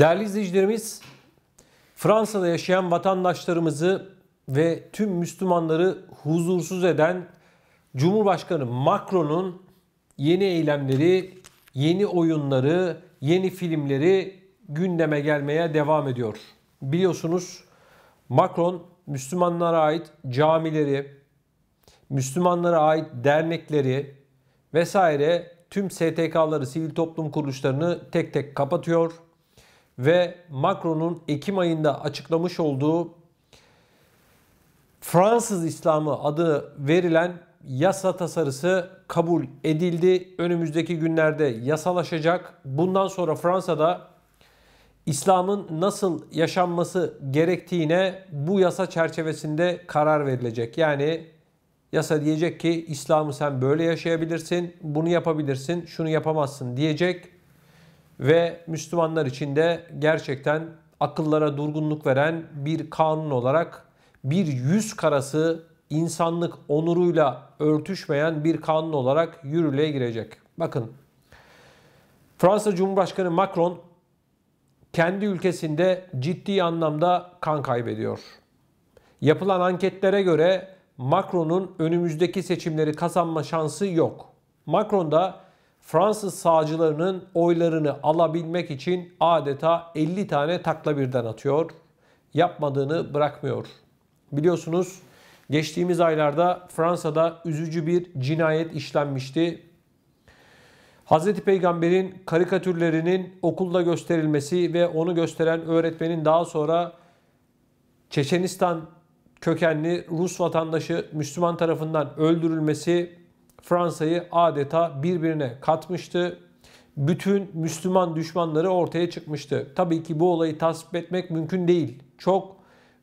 Değerli izleyicilerimiz, Fransa'da yaşayan vatandaşlarımızı ve tüm Müslümanları huzursuz eden Cumhurbaşkanı Macron'un yeni eylemleri, yeni oyunları, yeni filmleri gündeme gelmeye devam ediyor. Biliyorsunuz Macron Müslümanlara ait camileri, Müslümanlara ait dernekleri vesaire tüm STK'ları, sivil toplum kuruluşlarını tek tek kapatıyor ve Macron'un Ekim ayında açıklamış olduğu Fransız İslamı adı verilen yasa tasarısı kabul edildi. Önümüzdeki günlerde yasalaşacak. Bundan sonra Fransa'da İslam'ın nasıl yaşanması gerektiğine bu yasa çerçevesinde karar verilecek. Yani yasa diyecek ki İslam'ı sen böyle yaşayabilirsin, bunu yapabilirsin, şunu yapamazsın diyecek ve Müslümanlar için de gerçekten akıllara durgunluk veren bir kanun olarak bir yüz karası insanlık onuruyla örtüşmeyen bir kanun olarak yürürlüğe girecek. Bakın Fransa Cumhurbaşkanı Macron kendi ülkesinde ciddi anlamda kan kaybediyor. Yapılan anketlere göre Macron'un önümüzdeki seçimleri kazanma şansı yok. Macron da Fransız sağcılarının oylarını alabilmek için adeta 50 tane takla birden atıyor. Yapmadığını bırakmıyor. Biliyorsunuz geçtiğimiz aylarda Fransa'da üzücü bir cinayet işlenmişti. Hz. Peygamber'in karikatürlerinin okulda gösterilmesi ve onu gösteren öğretmenin daha sonra Çeçenistan kökenli Rus vatandaşı Müslüman tarafından öldürülmesi Fransa'yı adeta birbirine katmıştı. Bütün Müslüman düşmanları ortaya çıkmıştı. Tabii ki bu olayı tasvip etmek mümkün değil. Çok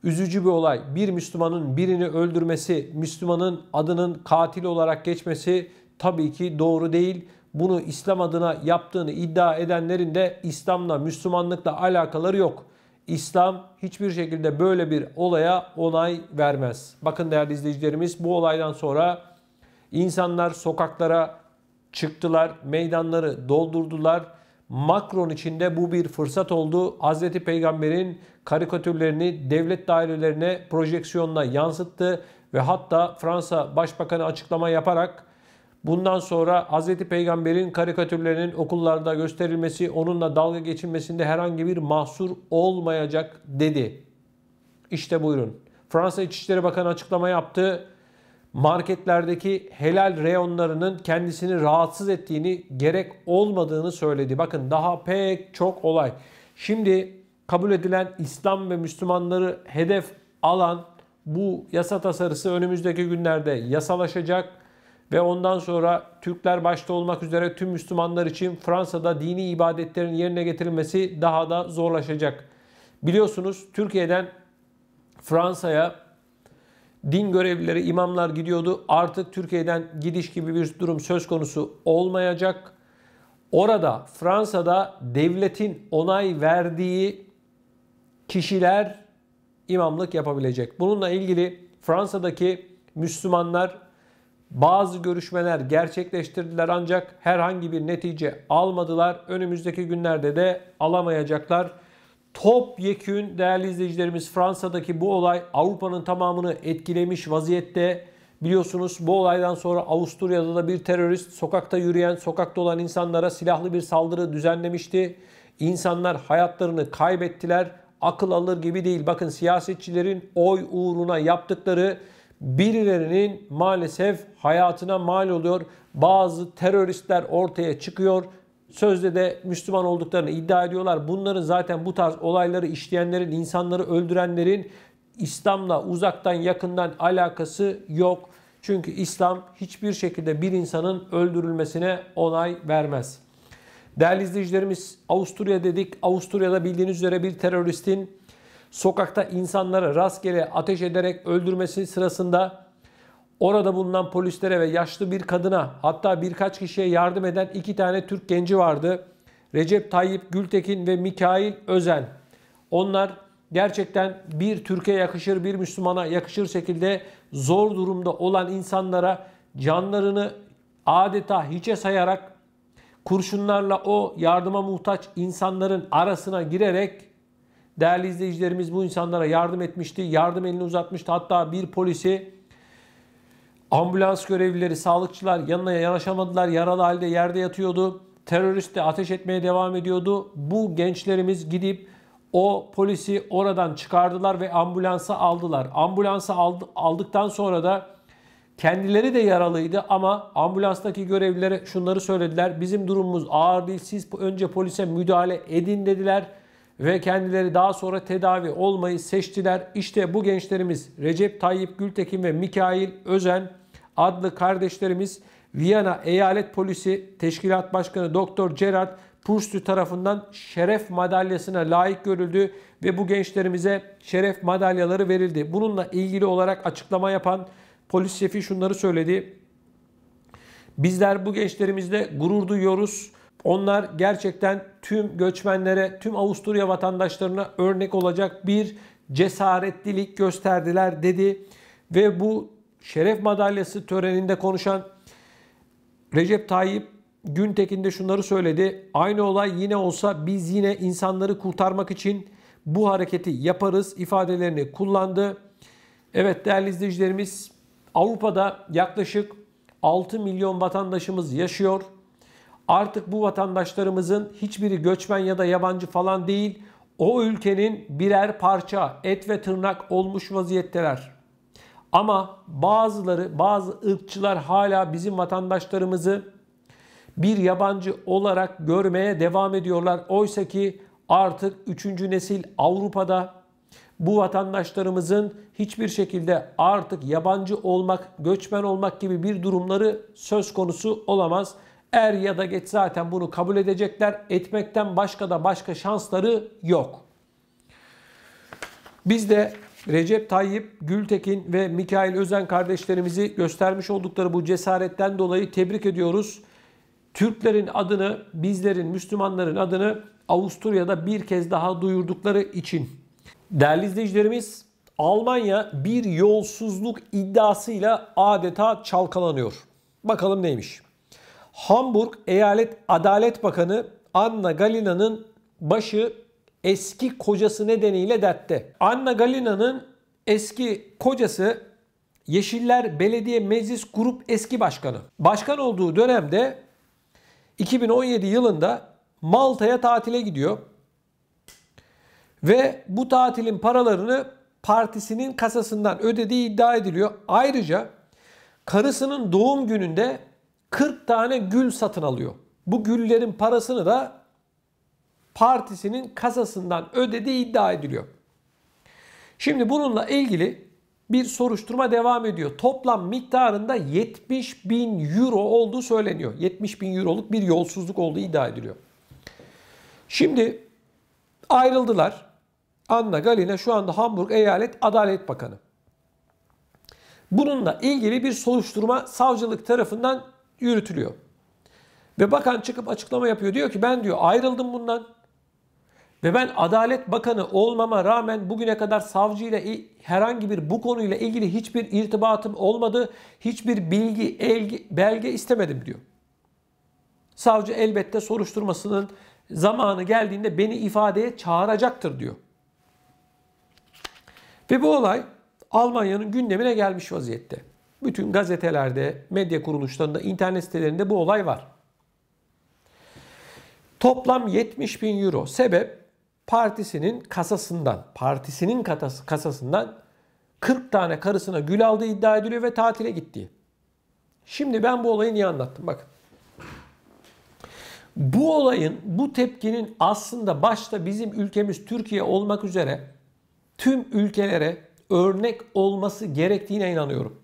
üzücü bir olay. Bir Müslümanın birini öldürmesi, Müslümanın adının katil olarak geçmesi tabii ki doğru değil. Bunu İslam adına yaptığını iddia edenlerin de İslam'la, Müslümanlıkla alakaları yok. İslam hiçbir şekilde böyle bir olaya onay vermez. Bakın değerli izleyicilerimiz bu olaydan sonra İnsanlar sokaklara çıktılar, meydanları doldurdular. Macron için de bu bir fırsat oldu. Hz. Peygamber'in karikatürlerini devlet dairelerine projeksiyonla yansıttı ve hatta Fransa Başbakanı açıklama yaparak bundan sonra Hz. Peygamber'in karikatürlerinin okullarda gösterilmesi, onunla dalga geçilmesinde herhangi bir mahsur olmayacak dedi. İşte buyurun. Fransa İçişleri Bakanı açıklama yaptı marketlerdeki helal reyonlarının kendisini rahatsız ettiğini, gerek olmadığını söyledi. Bakın daha pek çok olay. Şimdi kabul edilen İslam ve Müslümanları hedef alan bu yasa tasarısı önümüzdeki günlerde yasalaşacak ve ondan sonra Türkler başta olmak üzere tüm Müslümanlar için Fransa'da dini ibadetlerin yerine getirilmesi daha da zorlaşacak. Biliyorsunuz Türkiye'den Fransa'ya din görevlileri, imamlar gidiyordu. Artık Türkiye'den gidiş gibi bir durum söz konusu olmayacak. Orada Fransa'da devletin onay verdiği kişiler imamlık yapabilecek. Bununla ilgili Fransa'daki Müslümanlar bazı görüşmeler gerçekleştirdiler ancak herhangi bir netice almadılar. Önümüzdeki günlerde de alamayacaklar. Topyekün değerli izleyicilerimiz Fransa'daki bu olay Avrupa'nın tamamını etkilemiş vaziyette. Biliyorsunuz bu olaydan sonra Avusturya'da da bir terörist sokakta yürüyen, sokakta olan insanlara silahlı bir saldırı düzenlemişti. İnsanlar hayatlarını kaybettiler. Akıl alır gibi değil. Bakın siyasetçilerin oy uğruna yaptıkları birilerinin maalesef hayatına mal oluyor. Bazı teröristler ortaya çıkıyor Sözde de Müslüman olduklarını iddia ediyorlar. Bunların zaten bu tarz olayları işleyenlerin, insanları öldürenlerin İslam'la uzaktan yakından alakası yok. Çünkü İslam hiçbir şekilde bir insanın öldürülmesine onay vermez. Değerli izleyicilerimiz Avusturya dedik. Avusturya'da bildiğiniz üzere bir teröristin sokakta insanlara rastgele ateş ederek öldürmesi sırasında Orada bulunan polislere ve yaşlı bir kadına hatta birkaç kişiye yardım eden iki tane Türk genci vardı. Recep Tayyip Gültekin ve Mikail Özen. Onlar gerçekten bir Türkiye yakışır, bir Müslümana yakışır şekilde zor durumda olan insanlara canlarını adeta hiçe sayarak kurşunlarla o yardıma muhtaç insanların arasına girerek değerli izleyicilerimiz bu insanlara yardım etmişti. Yardım elini uzatmıştı. Hatta bir polisi Ambulans görevlileri, sağlıkçılar yanına yanaşamadılar. Yaralı halde yerde yatıyordu. Terörist de ateş etmeye devam ediyordu. Bu gençlerimiz gidip o polisi oradan çıkardılar ve ambulansa aldılar. Ambulansa aldıktan sonra da kendileri de yaralıydı ama ambulanstaki görevlilere şunları söylediler. Bizim durumumuz ağır değil. Siz önce polise müdahale edin dediler ve kendileri daha sonra tedavi olmayı seçtiler. İşte bu gençlerimiz Recep Tayyip Gültekin ve Mikail Özen adlı kardeşlerimiz Viyana Eyalet Polisi Teşkilat Başkanı Doktor Gerard Purstu tarafından şeref madalyasına layık görüldü ve bu gençlerimize şeref madalyaları verildi. Bununla ilgili olarak açıklama yapan polis şefi şunları söyledi. Bizler bu gençlerimizle gurur duyuyoruz. Onlar gerçekten tüm göçmenlere, tüm Avusturya vatandaşlarına örnek olacak bir cesaretlilik gösterdiler dedi. Ve bu şeref madalyası töreninde konuşan Recep Tayyip Güntekin de şunları söyledi. Aynı olay yine olsa biz yine insanları kurtarmak için bu hareketi yaparız ifadelerini kullandı. Evet değerli izleyicilerimiz Avrupa'da yaklaşık 6 milyon vatandaşımız yaşıyor. Artık bu vatandaşlarımızın hiçbiri göçmen ya da yabancı falan değil. O ülkenin birer parça et ve tırnak olmuş vaziyetteler. Ama bazıları, bazı ırkçılar hala bizim vatandaşlarımızı bir yabancı olarak görmeye devam ediyorlar. Oysa ki artık 3. nesil Avrupa'da bu vatandaşlarımızın hiçbir şekilde artık yabancı olmak, göçmen olmak gibi bir durumları söz konusu olamaz. Er ya da geç zaten bunu kabul edecekler. Etmekten başka da başka şansları yok. Biz de Recep Tayyip, Gültekin ve Mikail Özen kardeşlerimizi göstermiş oldukları bu cesaretten dolayı tebrik ediyoruz. Türklerin adını, bizlerin, Müslümanların adını Avusturya'da bir kez daha duyurdukları için. Değerli izleyicilerimiz, Almanya bir yolsuzluk iddiasıyla adeta çalkalanıyor. Bakalım neymiş? Hamburg Eyalet Adalet Bakanı Anna Galina'nın başı eski kocası nedeniyle dertte. Anna Galina'nın eski kocası Yeşiller Belediye Meclis Grup eski başkanı. Başkan olduğu dönemde 2017 yılında Malta'ya tatile gidiyor. Ve bu tatilin paralarını partisinin kasasından ödediği iddia ediliyor. Ayrıca karısının doğum gününde 40 tane gül satın alıyor. Bu güllerin parasını da Partisi'nin kasasından ödediği iddia ediliyor. Şimdi bununla ilgili bir soruşturma devam ediyor. Toplam miktarında 70 bin euro olduğu söyleniyor. 70 bin euroluk bir yolsuzluk olduğu iddia ediliyor. Şimdi ayrıldılar. Anna Galina şu anda Hamburg Eyalet Adalet Bakanı. Bununla ilgili bir soruşturma savcılık tarafından yürütülüyor. Ve bakan çıkıp açıklama yapıyor. Diyor ki ben diyor ayrıldım bundan. Ve ben Adalet Bakanı olmama rağmen bugüne kadar savcıyla herhangi bir bu konuyla ilgili hiçbir irtibatım olmadı. Hiçbir bilgi, elgi, belge istemedim diyor. Savcı elbette soruşturmasının zamanı geldiğinde beni ifadeye çağıracaktır diyor. Ve bu olay Almanya'nın gündemine gelmiş vaziyette. Bütün gazetelerde, medya kuruluşlarında, internet sitelerinde bu olay var. Toplam 70 bin euro. Sebep partisinin kasasından, partisinin kasasından 40 tane karısına gül aldığı iddia ediliyor ve tatile gitti. Şimdi ben bu olayı niye anlattım? Bakın. Bu olayın, bu tepkinin aslında başta bizim ülkemiz Türkiye olmak üzere tüm ülkelere örnek olması gerektiğine inanıyorum.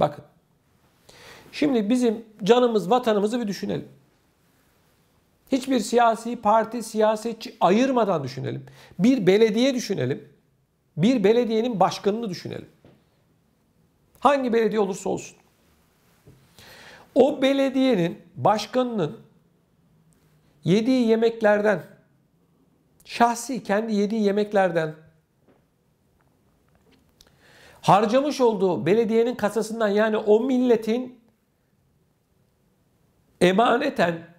Bakın. Şimdi bizim canımız, vatanımızı bir düşünelim. Hiçbir siyasi parti, siyasetçi ayırmadan düşünelim. Bir belediye düşünelim. Bir belediyenin başkanını düşünelim. Hangi belediye olursa olsun. O belediyenin başkanının yediği yemeklerden, şahsi kendi yediği yemeklerden, harcamış olduğu belediyenin kasasından yani o milletin emaneten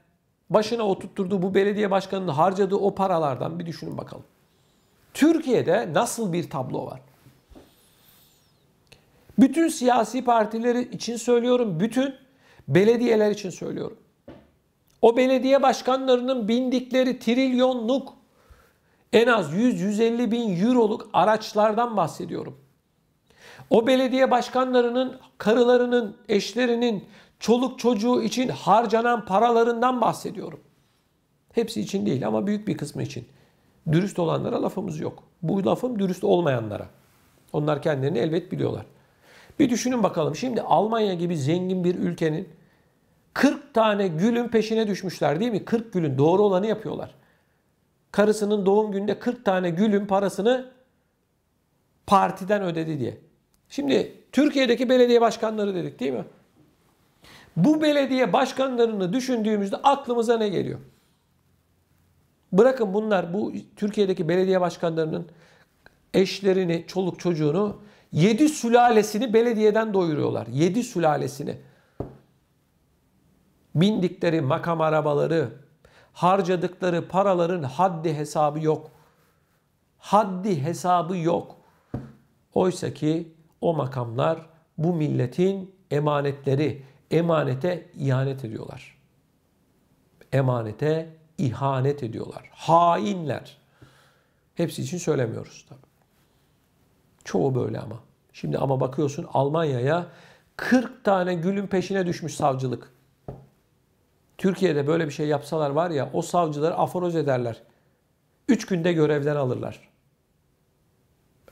başına oturtturduğu bu belediye başkanının harcadığı o paralardan bir düşünün bakalım. Türkiye'de nasıl bir tablo var? Bütün siyasi partileri için söylüyorum, bütün belediyeler için söylüyorum. O belediye başkanlarının bindikleri trilyonluk en az 100-150 bin euroluk araçlardan bahsediyorum. O belediye başkanlarının, karılarının, eşlerinin, çoluk çocuğu için harcanan paralarından bahsediyorum. Hepsi için değil ama büyük bir kısmı için. Dürüst olanlara lafımız yok. Bu lafım dürüst olmayanlara. Onlar kendilerini elbet biliyorlar. Bir düşünün bakalım. Şimdi Almanya gibi zengin bir ülkenin 40 tane gülün peşine düşmüşler değil mi? 40 gülün doğru olanı yapıyorlar. Karısının doğum gününde 40 tane gülün parasını partiden ödedi diye. Şimdi Türkiye'deki belediye başkanları dedik değil mi? Bu belediye başkanlarını düşündüğümüzde aklımıza ne geliyor? Bırakın bunlar bu Türkiye'deki belediye başkanlarının eşlerini, çoluk çocuğunu, yedi sülalesini belediyeden doyuruyorlar. Yedi sülalesini. Bindikleri makam arabaları, harcadıkları paraların haddi hesabı yok. Haddi hesabı yok. Oysa ki o makamlar bu milletin emanetleri, emanete ihanet ediyorlar. Emanete ihanet ediyorlar. Hainler. Hepsi için söylemiyoruz tabii. Çoğu böyle ama. Şimdi ama bakıyorsun Almanya'ya 40 tane gülün peşine düşmüş savcılık. Türkiye'de böyle bir şey yapsalar var ya o savcıları aforoz ederler. 3 günde görevden alırlar.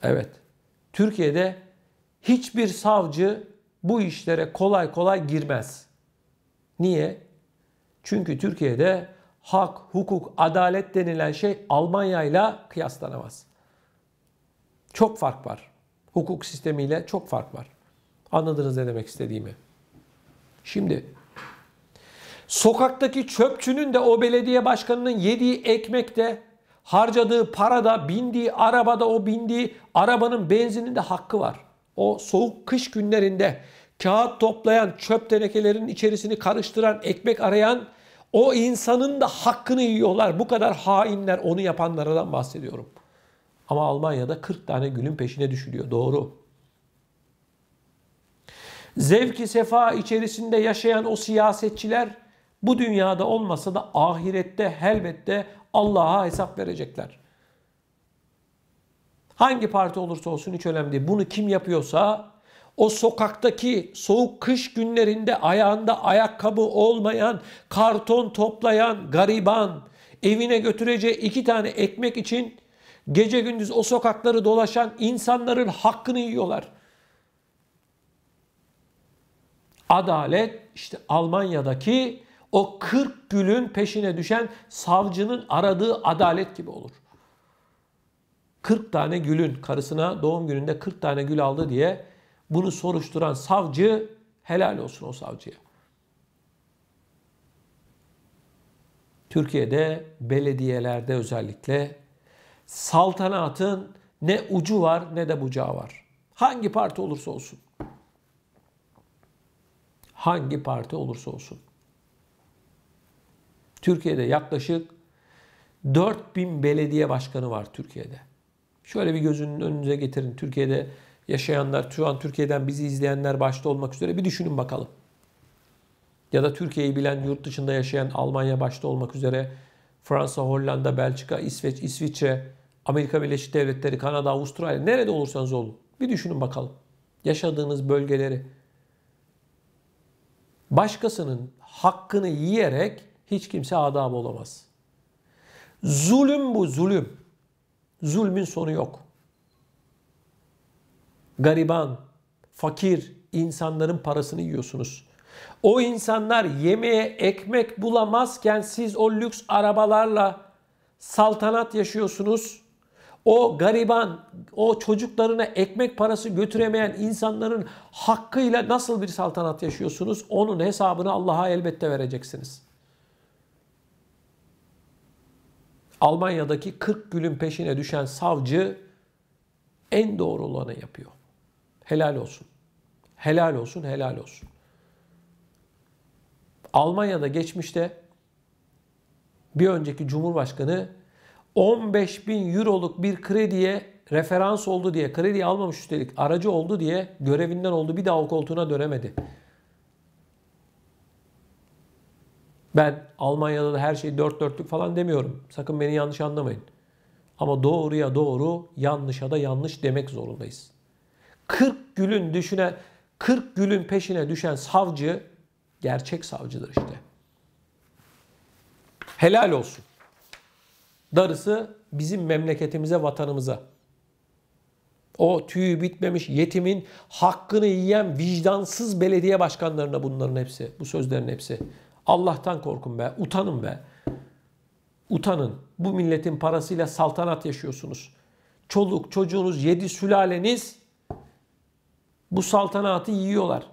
Evet. Türkiye'de hiçbir savcı bu işlere kolay kolay girmez. Niye? Çünkü Türkiye'de hak, hukuk, adalet denilen şey Almanya ile kıyaslanamaz. Çok fark var. Hukuk sistemiyle çok fark var. Anladınız ne demek istediğimi. Şimdi sokaktaki çöpçünün de o belediye başkanının yediği ekmek de harcadığı parada, bindiği arabada o bindiği arabanın benzininde hakkı var o soğuk kış günlerinde kağıt toplayan, çöp tenekelerinin içerisini karıştıran, ekmek arayan o insanın da hakkını yiyorlar. Bu kadar hainler onu yapanlardan bahsediyorum. Ama Almanya'da 40 tane gülün peşine düşülüyor. Doğru. Zevki sefa içerisinde yaşayan o siyasetçiler bu dünyada olmasa da ahirette elbette Allah'a hesap verecekler. Hangi parti olursa olsun hiç önemli değil. Bunu kim yapıyorsa o sokaktaki soğuk kış günlerinde ayağında ayakkabı olmayan, karton toplayan gariban, evine götüreceği iki tane ekmek için gece gündüz o sokakları dolaşan insanların hakkını yiyorlar. Adalet işte Almanya'daki o 40 gülün peşine düşen savcının aradığı adalet gibi olur. 40 tane gülün karısına doğum gününde 40 tane gül aldı diye bunu soruşturan savcı helal olsun o savcıya. Türkiye'de belediyelerde özellikle saltanatın ne ucu var ne de bucağı var. Hangi parti olursa olsun. Hangi parti olursa olsun. Türkiye'de yaklaşık 4000 belediye başkanı var Türkiye'de. Şöyle bir gözünün önünüze getirin. Türkiye'de yaşayanlar, şu an Türkiye'den bizi izleyenler başta olmak üzere bir düşünün bakalım. Ya da Türkiye'yi bilen, yurt dışında yaşayan Almanya başta olmak üzere Fransa, Hollanda, Belçika, İsveç, İsviçre, Amerika Birleşik Devletleri, Kanada, Avustralya nerede olursanız olun. Bir düşünün bakalım. Yaşadığınız bölgeleri. Başkasının hakkını yiyerek hiç kimse adam olamaz. Zulüm bu zulüm. Zulmün sonu yok. Gariban, fakir insanların parasını yiyorsunuz. O insanlar yemeğe ekmek bulamazken siz o lüks arabalarla saltanat yaşıyorsunuz. O gariban, o çocuklarına ekmek parası götüremeyen insanların hakkıyla nasıl bir saltanat yaşıyorsunuz? Onun hesabını Allah'a elbette vereceksiniz.'' Almanya'daki 40 gülün peşine düşen savcı en doğru olanı yapıyor. Helal olsun. Helal olsun, helal olsun. Almanya'da geçmişte bir önceki cumhurbaşkanı 15 bin euroluk bir krediye referans oldu diye, kredi almamış üstelik aracı oldu diye görevinden oldu bir daha o koltuğuna dönemedi. Ben Almanya'da da her şey dört dörtlük falan demiyorum. Sakın beni yanlış anlamayın. Ama doğruya doğru, yanlışa da yanlış demek zorundayız. 40 gülün düşüne 40 gülün peşine düşen savcı gerçek savcıdır işte. Helal olsun. Darısı bizim memleketimize, vatanımıza. O tüyü bitmemiş yetimin hakkını yiyen vicdansız belediye başkanlarına bunların hepsi, bu sözlerin hepsi. Allah'tan korkun be, utanın be. Utanın. Bu milletin parasıyla saltanat yaşıyorsunuz. Çoluk, çocuğunuz, yedi sülaleniz bu saltanatı yiyorlar.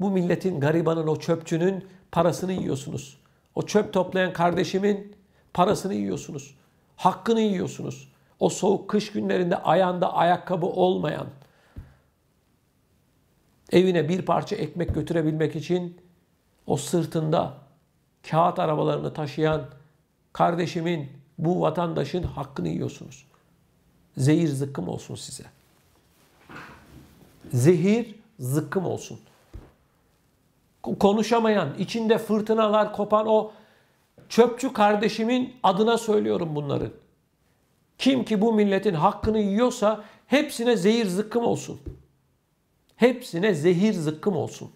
Bu milletin garibanın, o çöpçünün parasını yiyorsunuz. O çöp toplayan kardeşimin parasını yiyorsunuz. Hakkını yiyorsunuz. O soğuk kış günlerinde ayağında ayakkabı olmayan, evine bir parça ekmek götürebilmek için o sırtında kağıt arabalarını taşıyan kardeşimin, bu vatandaşın hakkını yiyorsunuz. Zehir zıkkım olsun size. Zehir zıkkım olsun. Konuşamayan, içinde fırtınalar kopan o çöpçü kardeşimin adına söylüyorum bunları. Kim ki bu milletin hakkını yiyorsa hepsine zehir zıkkım olsun. Hepsine zehir zıkkım olsun.